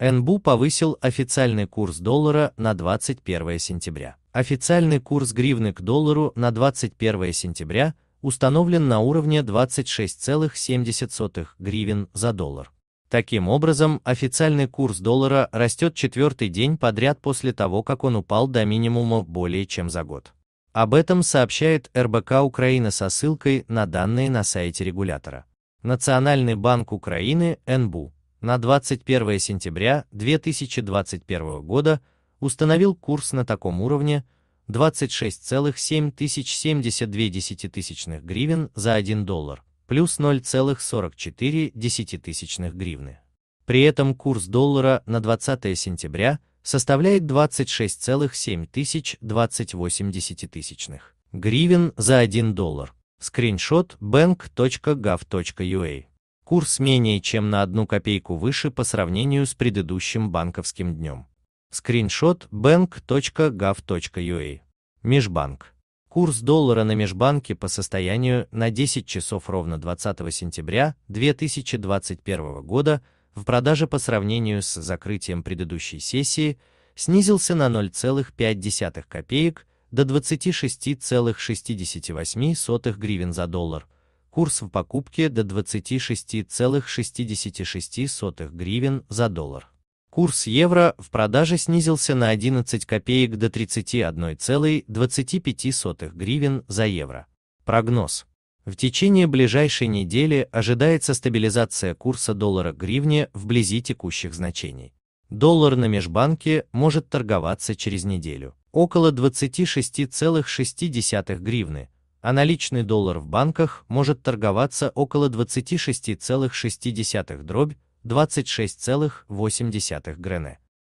НБУ повысил официальный курс доллара на 21 сентября. Официальный курс гривны к доллару на 21 сентября установлен на уровне 26,70 гривен за доллар. Таким образом, официальный курс доллара растет четвертый день подряд после того, как он упал до минимума более чем за год. Об этом сообщает РБК Украина со ссылкой на данные на сайте регулятора. Национальный банк Украины НБУ на 21 сентября 2021 года установил курс на таком уровне 26,772 гривен за 1 доллар, плюс 0,44 гривны. При этом курс доллара на 20 сентября составляет 26,7028 гривен за 1 доллар. Скриншот bank.gov.ua Курс менее чем на одну копейку выше по сравнению с предыдущим банковским днем. Скриншот bank.gov.ua. Межбанк. Курс доллара на межбанке по состоянию на 10 часов ровно 20 сентября 2021 года в продаже по сравнению с закрытием предыдущей сессии снизился на 0,5 копеек до 26,68 гривен за доллар – курс в покупке до 26,66 гривен за доллар. Курс евро в продаже снизился на 11 копеек до 31,25 гривен за евро. Прогноз. В течение ближайшей недели ожидается стабилизация курса доллара к гривне вблизи текущих значений. Доллар на межбанке может торговаться через неделю около 26,6 гривны, а наличный доллар в банках может торговаться около 26,6 дробь 26,8 грене.